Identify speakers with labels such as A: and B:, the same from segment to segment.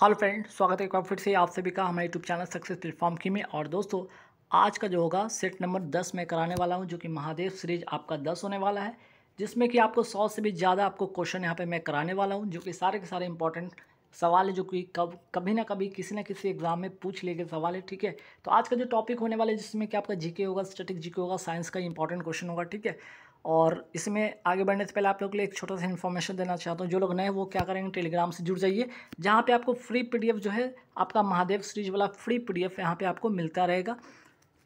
A: hello friend स्वागत है एक बार फिर से आप सभी का हमारे यूट्यूब चैनल सक्सेस प्लेटफॉर्म की में और दोस्तों आज का जो होगा सेट नंबर दस में कराने वाला हूं जो कि महादेव सीरीज आपका दस होने वाला है जिसमें कि आपको सौ से भी ज़्यादा आपको क्वेश्चन यहां पे मैं कराने वाला हूं जो कि सारे के सारे इंपॉर्टेंट सवाल है जो कि कब कभी ना कभी किसी ना किसी एग्जाम में पूछ ले गए सवाल है ठीक है तो आज का जो टॉपिक होने वाला है जिसमें कि आपका जीके होगा स्टेटिक जीके होगा साइंस का इंपॉर्टेंट क्वेश्चन होगा ठीक है और इसमें आगे बढ़ने से पहले आप लोग के लिए एक छोटा सा इन्फॉर्मेशन देना चाहता हूँ जो लोग नए वो क्या करेंगे टेलीग्राम से जुड़ जाइए जहाँ पे आपको फ्री पीडीएफ जो है आपका महादेव सीरीज वाला फ्री पीडीएफ यहाँ पर आपको मिलता रहेगा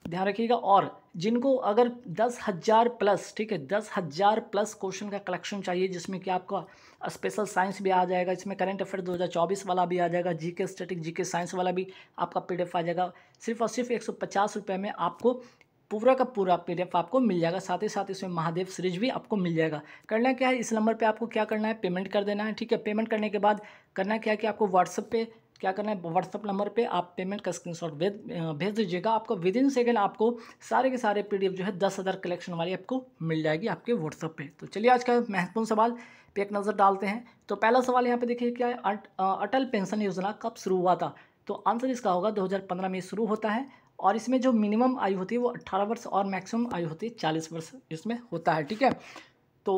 A: ध्यान रखिएगा और जिनको अगर दस हज़ार प्लस ठीक है दस हज़ार प्लस क्वेश्चन का कलेक्शन चाहिए जिसमें कि आपका स्पेशल साइंस भी आ जाएगा इसमें करंट अफेयर 2024 वाला भी आ जाएगा जीके स्टैटिक जीके साइंस वाला भी आपका पीडीएफ आ जाएगा सिर्फ और सिर्फ एक सौ में आपको पूरा का पूरा पीडीएफ आपको मिल जाएगा साथ ही साथ इसमें महादेव सीरीज भी आपको मिल जाएगा करना क्या है इस नंबर पे आपको क्या करना है पेमेंट कर देना है ठीक है पेमेंट करने के बाद करना क्या है कि आपको व्हाट्सअप पे क्या करना है व्हाट्सअप नंबर पे आप पेमेंट का स्क्रीनशॉट भेज भेज दीजिएगा आपको विद इन सेकेंड आपको सारे के सारे पीडीएफ जो है दस हज़ार कलेक्शन वाली आपको मिल जाएगी आपके व्हाट्सअप पे तो चलिए आज का महत्वपूर्ण सवाल पे एक नज़र डालते हैं तो पहला सवाल यहाँ पे देखिए क्या है अटल पेंशन योजना कब शुरू हुआ था तो आंसर इसका होगा 2015 में शुरू होता है और इसमें जो मिनिमम आयु होती है वो अट्ठारह वर्ष और मैक्सिमम आयु होती है चालीस वर्ष इसमें होता है ठीक है तो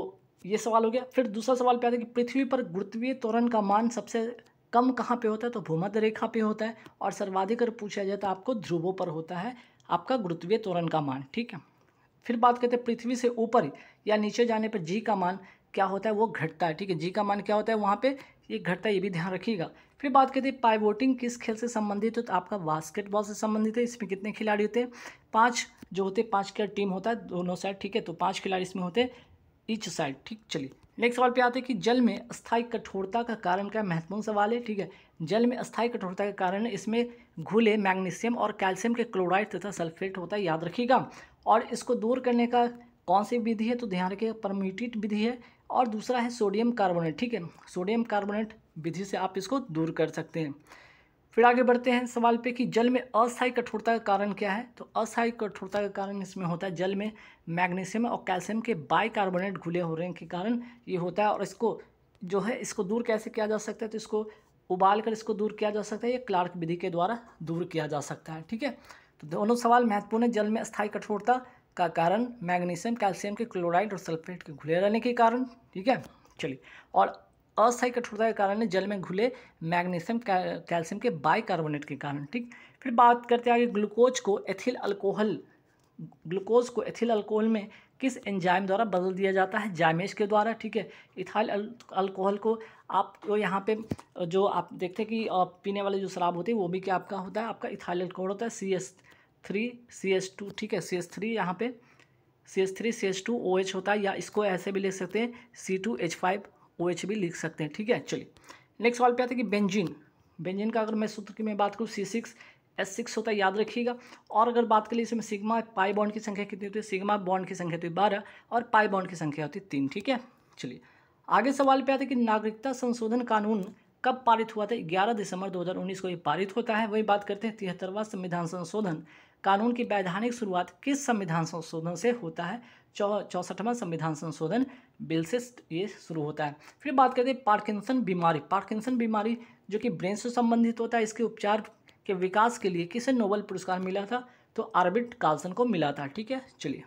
A: ये सवाल हो गया फिर दूसरा सवाल पे आता है कि पृथ्वी पर गुरुत्वीय त्वरण का मान सबसे कम कहाँ पे होता है तो भूमध्य रेखा पे होता है और सर्वाधिक अगर पूछा जाए तो आपको ध्रुवों पर होता है आपका गुरुत्वीय त्वरण का मान ठीक है फिर बात करते हैं पृथ्वी से ऊपर या नीचे जाने पर जी का मान क्या होता है वो घटता है ठीक है जी का मान क्या होता है वहाँ पर ये घटता है ये भी ध्यान रखिएगा फिर बात करते हैं वोटिंग किस खेल से संबंधित हो तो आपका बास्केटबॉल से संबंधित है इसमें कितने खिलाड़ी होते हैं पाँच जो होते हैं पाँच का टीम होता है दोनों साइड ठीक है तो पाँच खिलाड़ी इसमें होते हैं ईच साइड ठीक चलिए नेक्स्ट सवाल पे आते हैं कि जल में अस्थायी कठोरता का कारण क्या महत्वपूर्ण सवाल है ठीक है जल में अस्थायी कठोरता का कारण इसमें घुले मैग्नीशियम और कैल्शियम के क्लोराइड तथा सल्फेट होता है याद रखिएगा और इसको दूर करने का कौन सी विधि है तो ध्यान रखिएगा परमिटिट विधि है और दूसरा है सोडियम कार्बोनेट ठीक है सोडियम कार्बोनेट विधि से आप इसको दूर कर सकते हैं फिर आगे बढ़ते हैं सवाल पे कि जल में अस्थायी कठोरता का कारण क्या है तो अस्थायी कठोरता का कारण इसमें होता है जल में मैग्नीशियम और कैल्शियम के बाइकार्बोनेट घुले हो रहे के कारण ये होता है और इसको जो है इसको दूर कैसे किया जा सकता है तो इसको उबाल कर इसको दूर किया जा सकता है या क्लार्क विधि के द्वारा दूर किया जा सकता है ठीक है तो दोनों सवाल महत्वपूर्ण है जल में अस्थायी कठोरता का कारण मैग्नीशियम कैल्शियम के क्लोराइड और सल्फेट के घुले रहने के कारण ठीक है चलिए और अस्थायी कठोरता के कारण जल में घुले मैग्नीशियम कैल्शियम के बाइकार्बोनेट के कारण ठीक फिर बात करते हैं आगे ग्लूकोज को एथिल अल्कोहल ग्लूकोज को एथिल अल्कोहल में किस एंजाइम द्वारा बदल दिया जाता है जायमेज के द्वारा ठीक है इथाइल अल्कोहल को तो यहाँ पे जो आप देखते हैं कि पीने वाले जो शराब होती है वो भी क्या आपका होता है आपका इथाइल अल्कोहल होता है C S three C S two ठीक है सी एस थ्री यहाँ पे C S three C S two O H होता है या इसको ऐसे भी ले सकते हैं C two H five O OH भी लिख सकते हैं ठीक है चलिए नेक्स्ट सवाल पे आता है कि बेंजीन बेंजीन का अगर मैं सूत्र की मैं बात करूँ सी सिक्स एस सिक्स होता है याद रखिएगा और अगर बात करिए इसमें सिग्मा पाई बॉन्ड की संख्या कितनी होती है सिग्मा बॉन्ड की संख्या होती है बारह और पाई बॉन्ड की संख्या होती है तीन ठीक है चलिए आगे सवाल पे आता है कि नागरिकता संशोधन कानून कब पारित हुआ था ग्यारह दिसंबर उन्नीस को ये पारित होता है वही बात करते हैं तिहत्तरवा संविधान संशोधन कानून की वैधानिक शुरुआत किस संविधान संशोधन से होता है चौ चौसठवां संविधान संशोधन बिल से ये शुरू होता है फिर बात करते हैं पार्किंसन बीमारी पार्किंसन बीमारी जो कि ब्रेन से संबंधित होता है इसके उपचार के विकास के लिए किसे नोबल पुरस्कार मिला था तो आर्बिट कार्लसन को मिला था ठीक है चलिए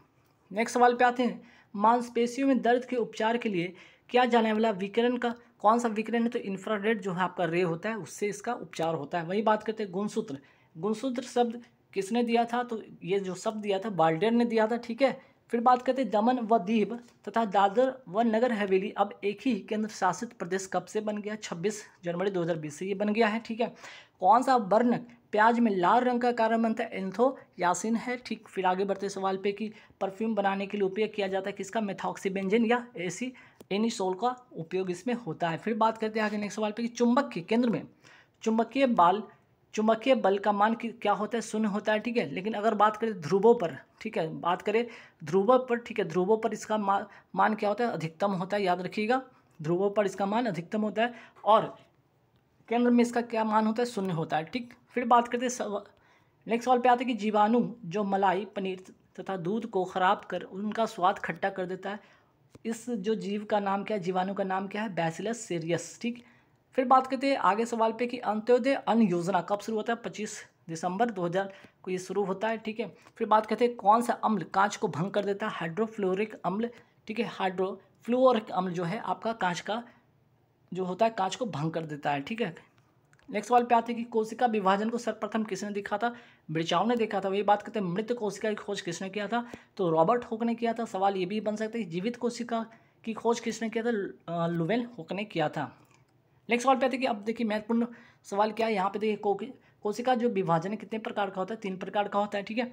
A: नेक्स्ट सवाल पे आते हैं मांसपेशियों में दर्द के उपचार के लिए क्या जाने वाला विकिरण का कौन सा विकिरण है तो इंफ्रारेड जो है आपका रे होता है उससे इसका उपचार होता है वही बात करते हैं गुणसूत्र गुणसूत्र शब्द किसने दिया था तो ये जो शब्द दिया था बाल्डेर ने दिया था ठीक है फिर बात करते हैं दमन व दीव तथा दादर व नगर हवेली अब एक ही केंद्र शासित प्रदेश कब से बन गया 26 जनवरी 2020 से ये बन गया है ठीक है कौन सा वर्ण प्याज में लाल रंग का कारण बनता है एंथो यासिन है ठीक फिर आगे बढ़ते सवाल पे कि परफ्यूम बनाने के लिए उपयोग किया जाता है किसका मेथॉक्सीबेंजिन या एसी एनिसोल का उपयोग इसमें होता है फिर बात करते हैं आगे नेक्स्ट सवाल पे कि चुंबक के केंद्र में चुंबकीय बाल चुंबकीय बल का मान क्या होता है शून्य होता है ठीक है लेकिन अगर बात करें ध्रुवों पर ठीक है बात करें ध्रुवों पर ठीक है ध्रुवों पर इसका मा, मान क्या होता है अधिकतम होता है याद रखिएगा ध्रुवों पर इसका मान अधिकतम होता है और केंद्र में इसका क्या मान होता है शून्य होता है ठीक फिर बात करते हैं नेक्स्ट सवाल पे आते हैं कि जीवाणु जो मलाई पनीर तथा दूध को ख़राब कर उनका स्वाद खट्टा कर देता है इस जो जीव का नाम क्या है जीवाणु का नाम क्या है बैसिलस सीरियस ठीक फिर बात करते हैं आगे सवाल पे कि अंत्योदय अन्न योजना कब शुरू होता है पच्चीस दिसंबर 2000 को ये शुरू होता है ठीक है फिर बात करते हैं कौन सा अम्ल कांच को भंग कर देता है हाइड्रोफ्लोरिक अम्ल ठीक है हाइड्रोफ्लोरिक अम्ल जो है आपका कांच का जो होता है कांच को भंग कर देता है ठीक है नेक्स्ट सवाल पे आते हैं कि कोशिका विभाजन को सर्वप्रथम किसने देखा था ब्रिचाव ने देखा था वही बात करते हैं मृत कोशिका की खोज किसने किया था तो रॉबर्ट हुक ने किया था सवाल ये भी बन सकता है जीवित कोशिका की खोज किसने किया था लुवेल हुक ने किया था नेक्स्ट सवाल पे आते कि अब देखिए महत्वपूर्ण सवाल क्या है यहाँ पे देखिए कोशिका जो विभाजन है कितने प्रकार का होता है तीन प्रकार का होता है ठीक है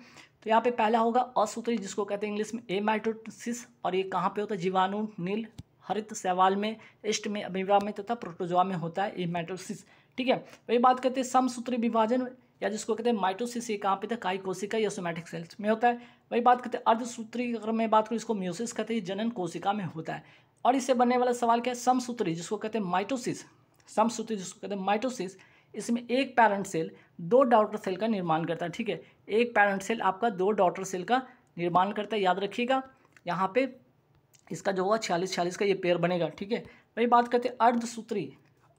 A: तो यहाँ पे पहला होगा असूत्री जिसको कहते हैं इंग्लिश में माइटोसिस और ये कहाँ पे होता है जीवाणु नील हरित सेवाल में इष्ट में अभिवाह में तथा प्रोटोजोआ में होता है एमाइटोसिस ठीक है वही बात करते हैं समसूत्री विभाजन या जिसको कहते हैं माइटोसिस ये कहाँ पे था काई कोशिका या सोमैटिक सेल्स में होता है वही बात करते हैं अर्धसूत्री अगर मैं बात करूँ इसको म्यूसिस कहते हैं जनन कोशिका में होता है और इससे बनने वाला सवाल क्या है समसूत्री जिसको कहते हैं माइटोसिस समसूत्री जिसको कहते हैं माइटोसिस इसमें एक पेरेंट सेल दो डॉटर सेल का निर्माण करता है ठीक है एक पैरेंट सेल आपका दो डॉटर सेल का निर्माण करता है याद रखिएगा यहाँ पे इसका जो होगा छियालीस छियालीस का ये पेयर बनेगा ठीक है वही बात करते हैं अर्धसूत्री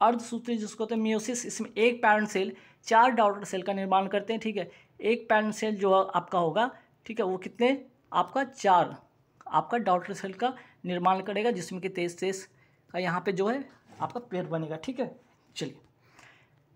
A: अर्धसूत्री जिसको कहते हैं मियोसिस इसमें एक पेरेंट सेल चार डॉटर सेल का निर्माण करते हैं ठीक है एक पैरेंट सेल जो आपका होगा ठीक है वो कितने आपका चार आपका डॉटर सेल का निर्माण करेगा जिसमें कि तेज तेज का यहाँ पे जो है आपका पेयर बनेगा ठीक है चलिए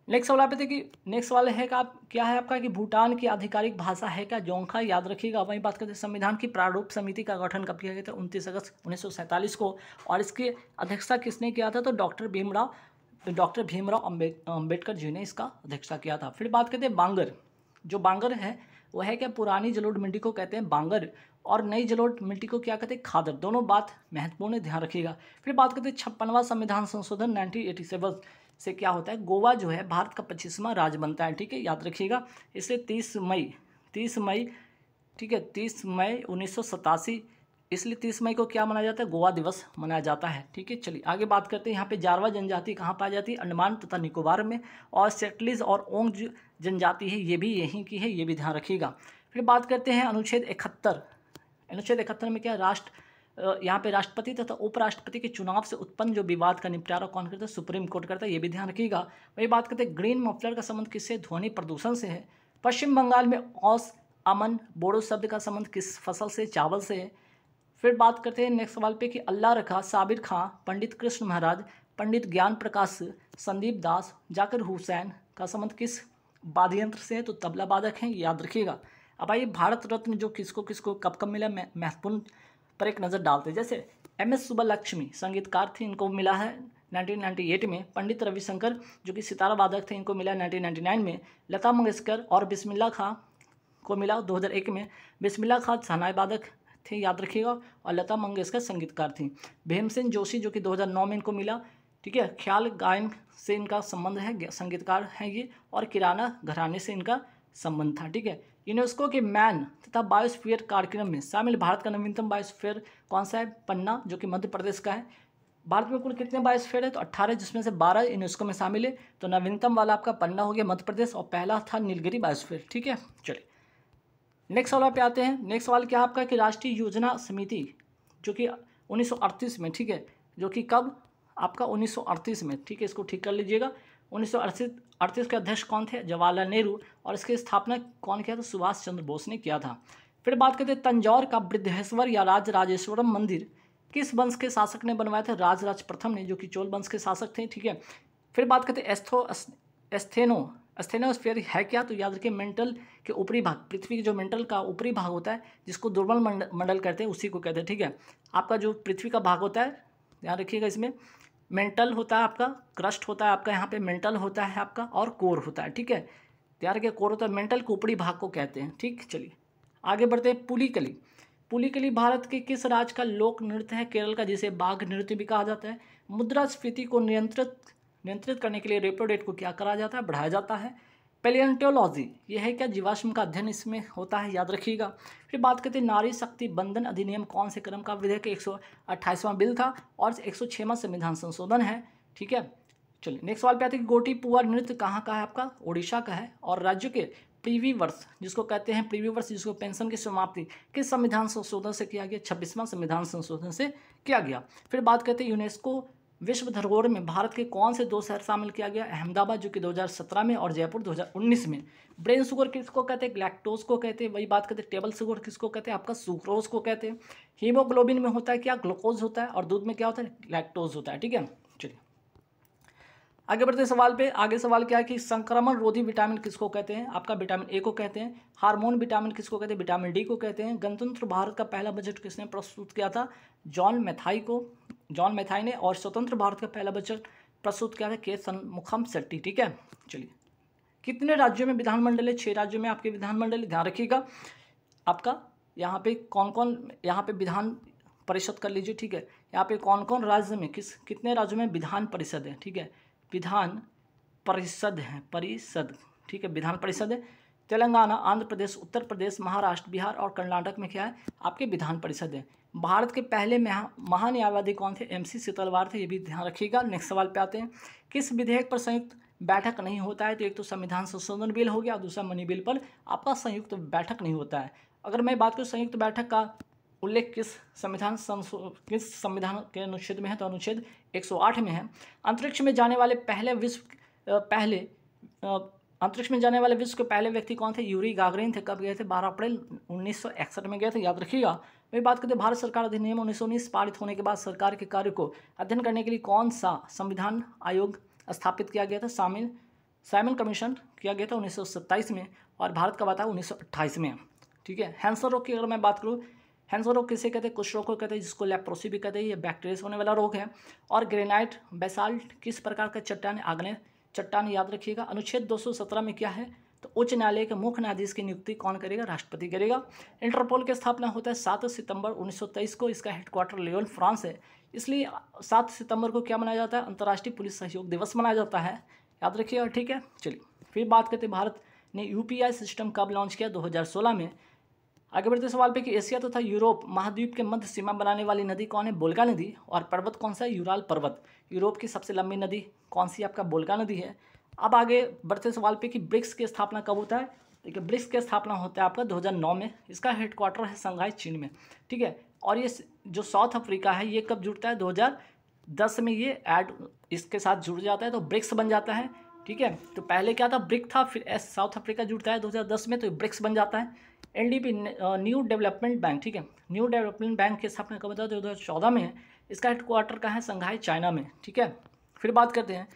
A: नेक्स्ट सवाल आप देखिए नेक्स्ट सवाल है कि आप क्या है आपका कि भूटान की आधिकारिक भाषा है क्या जोंखा याद रखिएगा वहीं बात करते हैं संविधान की प्रारूप समिति का गठन कब किया गया था उनतीस अगस्त उन्नीस को और इसकी अध्यक्षता किसने किया था तो डॉक्टर भीमराव डॉक्टर भीमराव अम्बेडकर जी ने इसका अध्यक्षता किया था फिर बात करते हैं बांगर जो बांगर है वो है क्या पुरानी जलोट मिट्टी को कहते हैं बांगर और नई जलोट मिट्टी को क्या कहते हैं खादर दोनों बात महत्वपूर्ण ध्यान रखिएगा फिर बात करते हैं छप्पनवा संविधान संशोधन 1987 से क्या होता है गोवा जो है भारत का पच्चीसवां राज्य बनता है ठीक है याद रखिएगा इसलिए तीस मई तीस मई ठीक है तीस मई उन्नीस इसलिए तीस मई को क्या मनाया जाता है गोवा दिवस मनाया जाता है ठीक है चलिए आगे बात करते हैं यहाँ पे जारवा जनजाति कहाँ पाई जाती है अंडमान तथा निकोबार में और सेटलीज और ओंग जनजाति है ये भी यहीं की है ये भी ध्यान रखिएगा फिर बात करते हैं अनुच्छेद इकहत्तर अनुच्छेद इकहत्तर में क्या राष्ट्र यहाँ पे राष्ट्रपति तथा उपराष्ट्रपति के चुनाव से उत्पन्न जो विवाद का निपटारा कौन करता है सुप्रीम कोर्ट करता है ये भी ध्यान रखिएगा वही बात करते हैं ग्रीन मफलर का संबंध किससे ध्वनि प्रदूषण से है पश्चिम बंगाल में औस अमन बोडो शब्द का संबंध किस फसल से चावल से है फिर बात करते हैं नेक्स्ट सवाल पे कि अल्लाह रखा साबिर खां पंडित कृष्ण महाराज पंडित ज्ञान प्रकाश संदीप दास जाकिर हुसैन का संबंध किस वाद्य यंत्र से है तो तबला वादक हैं याद रखिएगा अब आइए भारत रत्न जो किसको किसको कब कब मिला महत्वपूर्ण पर एक नज़र डालते हैं जैसे एम एस सुब्बलक्ष्मी संगीतकार थे इनको मिला है 1998 में पंडित रविशंकर जो कि सितारा वादक थे इनको मिला 1999 में लता मंगेशकर और बिस्मिल्ला खां को मिला 2001 में बिस्मिल्ला खां शहनाई वादक थे याद रखिएगा और लता मंगेशकर संगीतकार थी भीमसेन जोशी जो कि 2009 में इनको मिला ठीक है ख्याल गायन से इनका संबंध है संगीतकार हैं ये और किराना घराने से इनका संबंध था ठीक है यूनेस्को के मैन तथा बायोस्फीयर कार्यक्रम में शामिल भारत का नवीनतम बायोस्फीयर कौन सा है पन्ना जो कि मध्य प्रदेश का है भारत में कुल कितने बायोस्फीयर है तो 18 जिसमें से 12 यूनेस्को में शामिल है तो नवीनतम वाला आपका पन्ना हो गया मध्य प्रदेश और पहला था नीलगिरी बायोस्फीयर ठीक है चलिए नेक्स्ट सवाल पे आते हैं नेक्स्ट सवाल क्या आपका कि राष्ट्रीय योजना समिति जो कि 1938 में ठीक है जो कि कब आपका 1938 में ठीक है इसको ठीक कर लीजिएगा उन्नीस सौ के अध्यक्ष कौन थे जवाहरलाल नेहरू और इसकी स्थापना कौन किया था सुभाष चंद्र बोस ने किया था फिर बात करते हैं तंजौर का वृद्धेश्वर या राज राजेश्वरम मंदिर किस वंश के शासक ने बनवाया था राज प्रथम ने जो कि चोल वंश के शासक थे ठीक है फिर बात करते हैं एस्थो एस्थेनो एस्थेनोस्फेयर है क्या तो याद रखिए मेंटल के ऊपरी भाग पृथ्वी के जो मेंटल का ऊपरी भाग होता है जिसको दुर्बल मंडल कहते हैं उसी को कहते हैं ठीक है आपका जो पृथ्वी का भाग होता है ध्यान रखिएगा इसमें मेंटल होता है आपका क्रस्ट होता है आपका यहाँ पे मेंटल होता है आपका और कोर होता है ठीक है तैयार के कोर होता है मेंटल के ऊपरी भाग को कहते हैं ठीक चलिए आगे बढ़ते हैं पुलिकली पुलिकली भारत के किस राज्य का लोक नृत्य है केरल का जिसे बाघ नृत्य भी कहा जाता है मुद्रास्फीति को नियंत्रित नियंत्रित करने के लिए रेपो रेट को क्या करा जाता है बढ़ाया जाता है पेलियंटोलॉजी ये है क्या जीवाश्म का अध्ययन इसमें होता है याद रखिएगा फिर बात करते हैं नारी शक्ति बंधन अधिनियम कौन से क्रम का विधेयक एक सौ बिल था और एक सौ संविधान संशोधन है ठीक है चलिए नेक्स्ट सवाल पे आते हैं गोटी पुआ नृत्य कहाँ का है आपका ओडिशा का है और राज्य के प्रीवी वर्ष जिसको कहते हैं प्रीवी वर्ष जिसको पेंशन की समाप्ति किस संविधान संशोधन से किया गया छब्बीसवां संविधान संशोधन से किया गया फिर बात करते हैं यूनेस्को विश्व धरोहर में भारत के कौन से दो शहर शामिल किया गया अहमदाबाद जो कि 2017 में और जयपुर 2019 में ब्रेन शुगर किसको कहते हैं ग्लैक्टोज को कहते हैं वही बात करते हैं टेबल शुगर किसको कहते हैं आपका सुक्रोज को कहते हैं हीमोग्लोबिन में होता है क्या ग्लूकोज होता है और दूध में क्या होता है लैक्टोज होता है ठीक है चलिए आगे बढ़ते सवाल पे आगे सवाल क्या है कि संक्रमण रोधी विटामिन किसको कहते हैं आपका विटामिन ए को कहते हैं हार्मोन विटामिन किसको कहते हैं विटामिन डी को कहते हैं गणतंत्र भारत का पहला बजट किसने प्रस्तुत किया था जॉन मेथाई को जॉन मैथाई ने और स्वतंत्र भारत का पहला बजट प्रस्तुत किया था के सन्मुखम सेट्टी ठीक है चलिए कितने राज्यों में विधानमंडल है छः राज्यों में आपके विधानमंडल ध्यान रखिएगा आपका यहाँ पे कौन कौन यहाँ पे विधान परिषद कर लीजिए ठीक है यहाँ पे कौन कौन राज्य में किस कितने राज्यों में विधान परिषद है ठीक है विधान परिषद है परिषद ठीक है विधान परिषद है तेलंगाना आंध्र प्रदेश उत्तर प्रदेश महाराष्ट्र बिहार और कर्नाटक में क्या है आपके विधान परिषद है भारत के पहले महा कौन थे एमसी सितलवार थे ये भी ध्यान रखिएगा नेक्स्ट सवाल पे आते हैं किस विधेयक पर संयुक्त बैठक नहीं होता है तो एक तो संविधान संशोधन बिल हो गया और दूसरा मनी बिल पर आपका संयुक्त बैठक नहीं होता है अगर मैं बात करूँ संयुक्त बैठक का उल्लेख किस संविधान किस संविधान के अनुच्छेद में है तो अनुच्छेद एक में है अंतरिक्ष में जाने वाले पहले विश्व पहले अंतरिक्ष में जाने वाले विश्व के पहले व्यक्ति कौन थे यूरी गागरिन थे कब गए थे 12 अप्रैल 1961 में गए थे याद रखिएगा वही बात करते हैं तो भारत सरकार अधिनियम उन्नीस पारित होने के बाद सरकार के कार्य को अध्ययन करने के लिए कौन सा संविधान आयोग स्थापित किया गया था शामिल साइमन कमीशन किया गया था सत्ताईस में और भारत का बताया अट्ठाईस में ठीक है हैंसर रोग की अगर मैं बात करूँ हैंसर रोग किसे कहते हैं कुछ रोग को कहते हैं जिसको लेप्रोसी भी कहते हैं ये बैक्टीरिया होने वाला रोग है और ग्रेनाइट बेसाल्ट किस प्रकार का चट्टान आगने चट्टान याद रखिएगा अनुच्छेद 217 में क्या है तो उच्च न्यायालय के मुख्य न्यायाधीश की नियुक्ति कौन करेगा राष्ट्रपति करेगा इंटरपोल की स्थापना होता है सात सितंबर उन्नीस को इसका हेडक्वार्टर लेवल फ्रांस है इसलिए सात सितंबर को क्या मनाया जाता है अंतर्राष्ट्रीय पुलिस सहयोग दिवस मनाया जाता है याद रखिएगा ठीक है चलिए फिर बात करते भारत ने यूपीआई सिस्टम कब लॉन्च किया 2016 में आगे बढ़ते सवाल पे कि एशिया तथा तो यूरोप महाद्वीप के मध्य सीमा बनाने वाली नदी कौन है बोलगा नदी और पर्वत कौन सा है यूराल पर्वत यूरोप की सबसे लंबी नदी कौन सी आपका बोलगा नदी है अब आगे बढ़ते सवाल पे कि ब्रिक्स की स्थापना कब होता है देखिए ब्रिक्स की स्थापना होता है आपका 2009 में इसका हेडक्वार्टर है संघाई चीन में ठीक है और ये जो साउथ अफ्रीका है ये कब जुड़ता है 2010 में ये ऐड इसके साथ जुड़ जाता है तो ब्रिक्स बन जाता है ठीक है तो पहले क्या था ब्रिक था फिर एस साउथ अफ्रीका जुड़ता है दो में तो ब्रिक्स बन जाता है एन न्यू डेवलपमेंट बैंक ठीक है न्यू डेवलपमेंट बैंक की स्थापना कब होता है दो हज़ार चौदह में इसका हेडक्वार्टर का है संघाई चाइना में ठीक है फिर बात करते हैं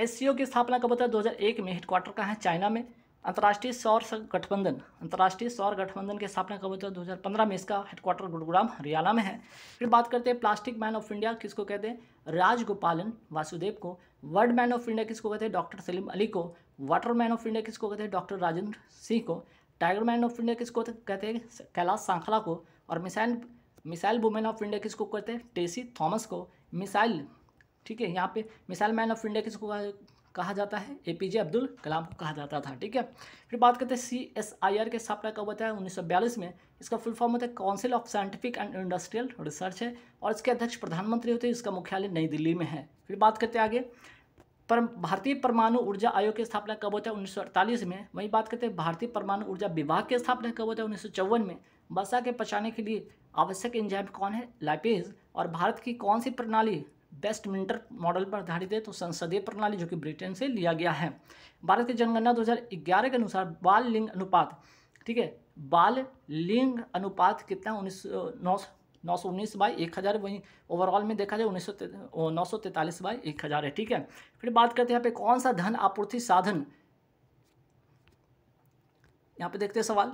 A: एस की स्थापना कब होता है 2001 में हेडक्वार्टर कहाँ है चाइना में अंतर्राष्ट्रीय सौर गठबंधन अंतर्राष्ट्रीय सौर गठबंधन की स्थापना कब होता है 2015 में इसका हेडक्वार्टर गुरुग्राम हरियाणा में है फिर बात करते हैं प्लास्टिक मैन ऑफ इंडिया किसको कहते हैं राजगोपालन वासुदेव को वर्ल्ड मैन ऑफ इंडिया किसको कहते हैं डॉक्टर सलीम अली को वाटर मैन ऑफ इंडिया किसको कहते हैं डॉक्टर राजेंद्र सिंह को टाइगर मैन ऑफ इंडिया किसको कहते हैं कैलाश सांखला को और missile missile women of India किसको कहते हैं टेसी थॉमस को मिसाइल ठीक है यहाँ पे मिसाइल मैन ऑफ इंडिया किसको कहा जाता है ए पी जे अब्दुल कलाम को कहा जाता था ठीक है फिर बात करते हैं सी एस आई आर के स्थापना कब होता है उन्नीस में इसका फुल फॉर्म होता है council of scientific and industrial research है और इसके अध्यक्ष प्रधानमंत्री होते हैं इसका मुख्यालय नई दिल्ली में है फिर बात करते हैं आगे पर भारतीय परमाणु ऊर्जा आयोग की स्थापना कब होता है उन्नीस में वहीं बात करते हैं भारतीय परमाणु ऊर्जा विभाग की स्थापना कब होता है उन्नीस में वर्षा के पचाने के लिए आवश्यक इंजाम कौन है लाइपेज और भारत की कौन सी प्रणाली बेस्ट मिंटर मॉडल पर आधारित है तो संसदीय प्रणाली जो कि ब्रिटेन से लिया गया है भारत की जनगणना 2011 के अनुसार बाल लिंग अनुपात ठीक है बाल लिंग अनुपात कितना उन्नीस नौ नौ सौ उन्नीस बाई एक हज़ार वहीं ओवरऑल में देखा जाए उन्नीस सौ नौ सौ तैंतालीस बाई एक हज़ार है ठीक है फिर बात करते हैं यहाँ पे कौन सा धन आपूर्ति साधन यहाँ पे देखते हैं सवाल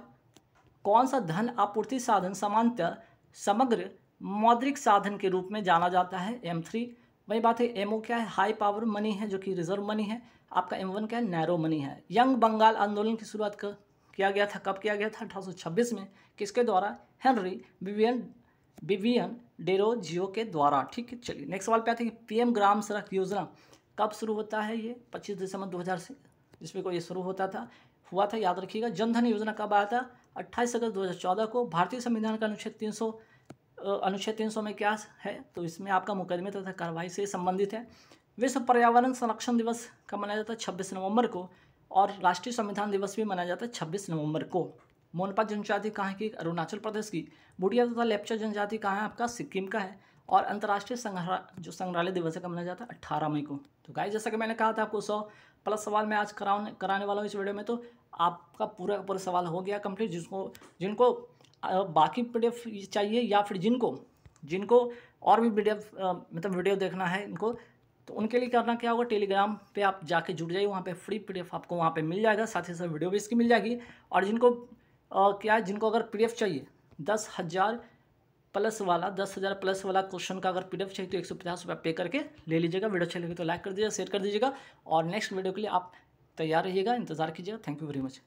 A: कौन सा धन आपूर्ति साधन सामान्यतः समग्र मौद्रिक साधन के रूप में जाना जाता है एम थ्री वही बात है एम ओ क्या है हाई पावर मनी है जो कि रिजर्व मनी है आपका एम वन क्या है नैरो मनी है यंग बंगाल आंदोलन की शुरुआत कर किया गया था कब किया गया था छब्बीस में किसके द्वारा Henry Vivian Vivian Derozio के द्वारा ठीक है चलिए नेक्स्ट सवाल पे आते हैं पीएम ग्राम सड़क योजना कब शुरू होता है ये 25 दिसंबर 2000 से जिसमें को ये शुरू होता था हुआ था याद रखिएगा जनधन योजना कब आया था 28 अगस्त 2014 को भारतीय संविधान का अनुच्छेद तीन अनुच्छेद तीन सौ में क्या है तो इसमें आपका मुकदमे तथा कार्रवाई से संबंधित है विश्व पर्यावरण संरक्षण दिवस का मनाया जाता है छब्बीस नवंबर को और राष्ट्रीय संविधान दिवस भी मनाया जाता है छब्बीस नवंबर को मोनपा जनजाति कहाँ की अरुणाचल प्रदेश की बुढ़िया तथा लेप्चा जनजाति कहाँ है आपका सिक्किम का है और अंतर्राष्ट्रीय संग्रह जो संग्रहालय दिवस है का मनाया जाता है अट्ठारह मई को तो गाय जैसा कि मैंने कहा था आपको सौ प्लस सवाल मैं आज कराने कराने वाला हूँ इस वीडियो में तो आपका पूरा पूरा सवाल हो गया कंप्लीट जिसको जिनको बाकी पी चाहिए या फिर जिनको जिनको और भी वीडियो मतलब वीडियो देखना है इनको तो उनके लिए करना क्या होगा टेलीग्राम पे आप जाके जुड़ जाइए वहाँ पे फ्री पी आपको वहाँ पे मिल जाएगा साथ ही साथ वीडियो भी इसकी मिल जाएगी और जिनको आ, क्या है जिनको अगर पी चाहिए दस हज़ार प्लस वाला दस हज़ार प्लस वाला क्वेश्चन का अगर पी चाहिए तो एक सौ पचास रुपया पे करके ले लीजिएगा वीडियो अच्छी लगे तो लाइक कर दीजिएगा शेयर कर दीजिएगा और नेक्स्ट वीडियो के लिए आप तैयार रहिएगा इंतजार कीजिएगा थैंक यू वेरी मच